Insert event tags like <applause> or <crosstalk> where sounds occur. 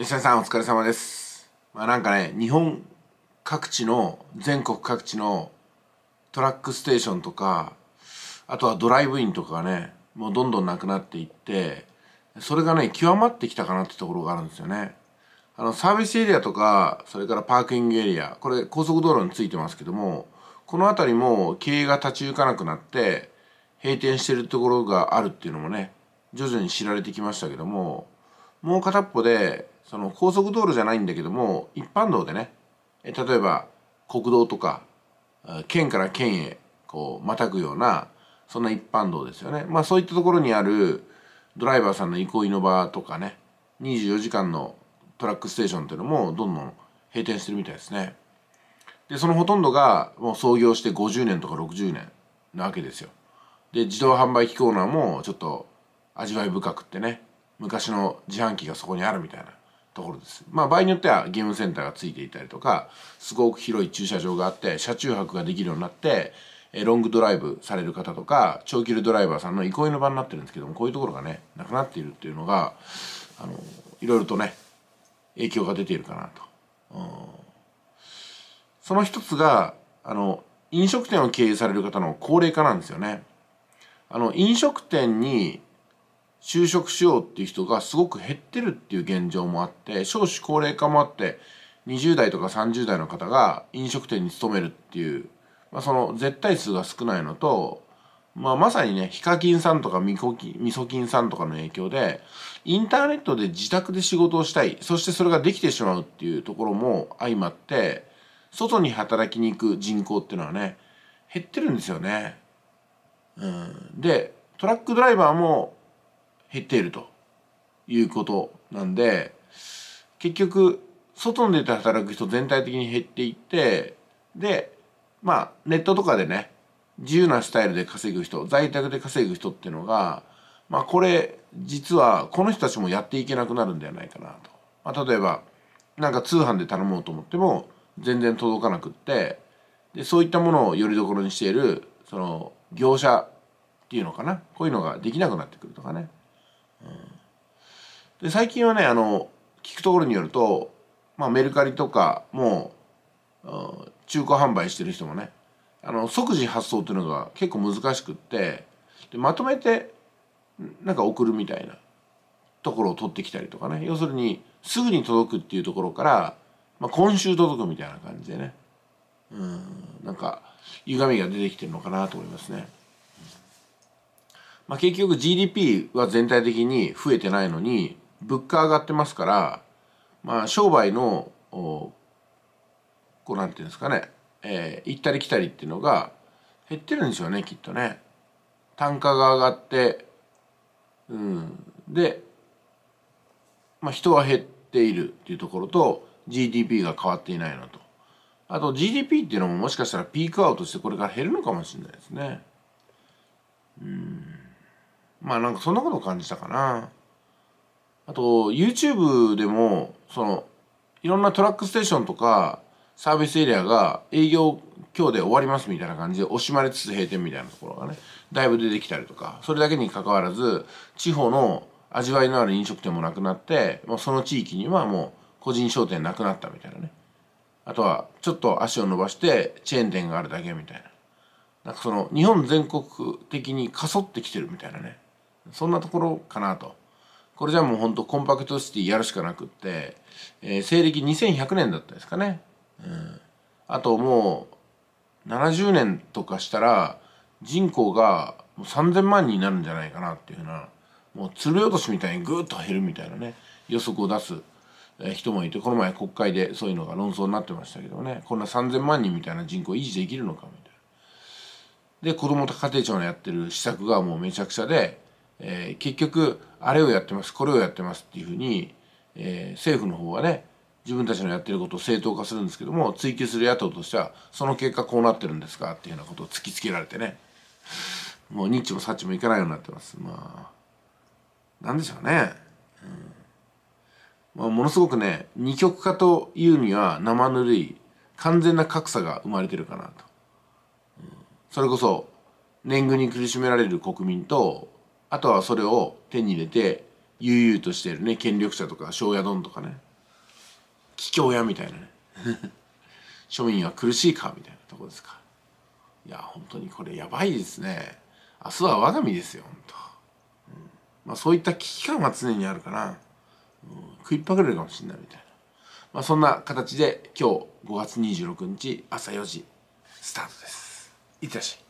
吉田さんお疲れ様です。まあなんかね、日本各地の、全国各地のトラックステーションとか、あとはドライブインとかがね、もうどんどんなくなっていって、それがね、極まってきたかなってところがあるんですよね。あの、サービスエリアとか、それからパーキングエリア、これ高速道路についてますけども、この辺りも経営が立ち行かなくなって、閉店してるところがあるっていうのもね、徐々に知られてきましたけども、もう片っぽでその高速道路じゃないんだけども一般道でね例えば国道とか県から県へこうまたぐようなそんな一般道ですよねまあそういったところにあるドライバーさんの憩いの場とかね24時間のトラックステーションっていうのもどんどん閉店してるみたいですねでそのほとんどがもう創業して50年とか60年なわけですよで自動販売機コーナーもちょっと味わい深くってね昔の自販機がそこにあるみたいなところです。まあ場合によってはゲームセンターがついていたりとか、すごく広い駐車場があって、車中泊ができるようになって、ロングドライブされる方とか、長距離ドライバーさんの憩いの場になってるんですけども、こういうところがね、なくなっているっていうのが、あの、いろいろとね、影響が出ているかなと。うん、その一つが、あの、飲食店を経営される方の高齢化なんですよね。あの、飲食店に就職しようっていう人がすごく減ってるっていう現状もあって少子高齢化もあって20代とか30代の方が飲食店に勤めるっていう、まあ、その絶対数が少ないのと、まあ、まさにねヒカキンさんとかミコキミソキンさんとかの影響でインターネットで自宅で仕事をしたいそしてそれができてしまうっていうところも相まって外に働きに行く人口っていうのはね減ってるんですよね。うん、でトラックドライバーも減っているということなんで結局外に出て働く人全体的に減っていってでまあネットとかでね自由なスタイルで稼ぐ人在宅で稼ぐ人っていうのがまあこれ実はこの人たちもやっていけなくなるんではないかなと。まあ、例えばなんか通販で頼もうと思っても全然届かなくってでそういったものをよりどころにしているその業者っていうのかなこういうのができなくなってくるとかね。で最近はねあの聞くところによると、まあ、メルカリとかもう、うん、中古販売してる人もねあの即時発送っていうのが結構難しくってでまとめてなんか送るみたいなところを取ってきたりとかね要するにすぐに届くっていうところから、まあ、今週届くみたいな感じでねうんなんか歪みが出てきてるのかなと思いますね。まあ、結局 GDP は全体的に増えてないのに物価上がってますから、まあ、商売のこうなんていうんですかね、えー、行ったり来たりっていうのが減ってるんですよねきっとね。単価が上がって、うん、で、まあ、人は減っているっていうところと GDP が変わっていないのと。あと GDP っていうのももしかしたらピークアウトしてこれから減るのかもしれないですね。うんまあなんかそんなことを感じたかな。あと YouTube でもそのいろんなトラックステーションとかサービスエリアが営業今日で終わりますみたいな感じで惜しまれつつ閉店みたいなところがねだいぶ出てきたりとかそれだけにかかわらず地方の味わいのある飲食店もなくなってもうその地域にはもう個人商店なくなったみたいなねあとはちょっと足を伸ばしてチェーン店があるだけみたいななんかその日本全国的にかそってきてるみたいなねそんなところかなと。これじゃもうほんとコンパクトシティやるしかなくって、えー、西暦2100年だったですかね。うん。あともう、70年とかしたら、人口がもう3000万人になるんじゃないかなっていうふうな、もう鶴落としみたいにぐーっと減るみたいなね、予測を出す人もいて、この前国会でそういうのが論争になってましたけどね、こんな3000万人みたいな人口維持できるのかみたいな。で、子供と家庭庁のやってる施策がもうめちゃくちゃで、えー、結局あれをやってますこれをやってますっていうふうに、えー、政府の方はね自分たちのやってることを正当化するんですけども追及する野党としてはその結果こうなってるんですかっていうようなことを突きつけられてねもうニッチもサッチもいかないようになってますまあなんでしょうね、うんまあ、ものすごくね二極化というには生ぬるい完全な格差が生まれてるかなと、うん、それこそ年貢に苦しめられる国民とあとはそれを手に入れて悠々としてるね権力者とか庄屋丼とかね桔梗屋みたいなね <laughs> 庶民は苦しいかみたいなとこですかいや本当にこれやばいですね明日は我が身ですよ本当、うん、まあそういった危機感は常にあるかな、うん、食いっぱぐれるかもしれないみたいなまあそんな形で今日5月26日朝4時スタートですいってらっしゃい